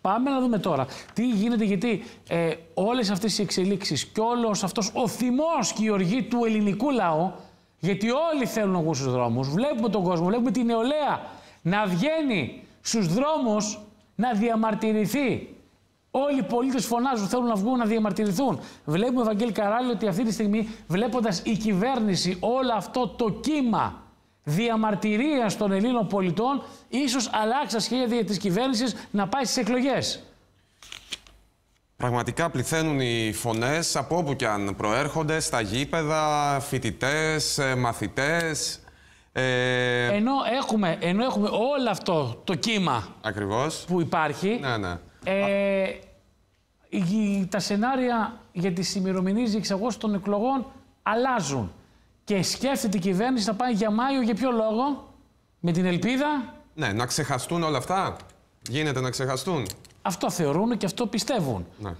Πάμε να δούμε τώρα τι γίνεται, γιατί ε, όλες αυτές οι εξελίξεις και όλος αυτός ο θυμός και η οργή του ελληνικού λαού, γιατί όλοι θέλουν να βγουν στους δρόμους, βλέπουμε τον κόσμο, βλέπουμε την νεολαία να βγαίνει στους δρόμους να διαμαρτυρηθεί. Όλοι οι πολίτες φωνάζουν, θέλουν να βγουν να διαμαρτυρηθούν. Βλέπουμε, Ευαγγέλη Καράλη, ότι αυτή τη στιγμή βλέποντας η κυβέρνηση όλο αυτό το κύμα διαμαρτυρία των Ελλήνων πολιτών, ίσως αλλάξει σχέδια της κυβέρνησης να πάει στις εκλογές. Πραγματικά πληθαίνουν οι φωνές από όπου και αν προέρχονται, στα γήπεδα, φοιτητές, ε, μαθητές. Ε, ενώ, έχουμε, ενώ έχουμε όλο αυτό το κύμα Ακριβώς. που υπάρχει, ναι, ναι. Ε, τα σενάρια για τις ημερομηνίες διεξαγώσεις των εκλογών αλλάζουν και σκέφτεται η κυβέρνηση να πάει για Μάιο για ποιο λόγο, με την ελπίδα. Ναι, να ξεχαστούν όλα αυτά. Γίνεται να ξεχαστούν. Αυτό θεωρούν και αυτό πιστεύουν. Ναι.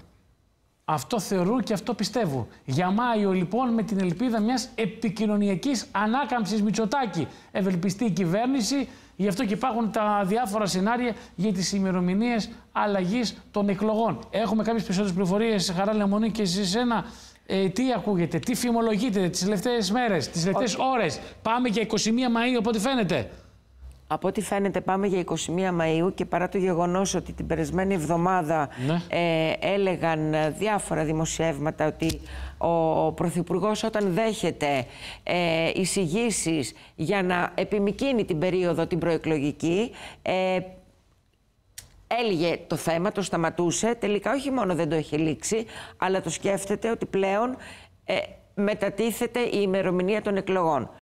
Αυτό θεωρώ και αυτό πιστεύω. Για Μάιο λοιπόν με την ελπίδα μιας επικοινωνιακής ανάκαμψης Μητσοτάκη. Ευελπιστεί η κυβέρνηση, γι' αυτό και υπάρχουν τα διάφορα σενάρια για τις ημερομηνίες αλλαγής των εκλογών. Έχουμε κάποιες περισσότερες πληροφορίες, Χαρά Λεμονή και σε σένα. Ε, τι ακούγεται, τι φημολογείτε τις τελευταίες μέρες, τις τελευταίες ώρες. Πάμε για 21 Μαΐου, οπότε φαίνεται. Από ό,τι φαίνεται πάμε για 21 Μαΐου και παρά το γεγονός ότι την περασμένη εβδομάδα ναι. ε, έλεγαν διάφορα δημοσιεύματα ότι ο Πρωθυπουργός όταν δέχεται ε, εισηγήσεις για να επιμηκύνει την περίοδο την προεκλογική ε, το θέμα, το σταματούσε. Τελικά όχι μόνο δεν το έχει λήξει, αλλά το σκέφτεται ότι πλέον ε, μετατίθεται η ημερομηνία των εκλογών.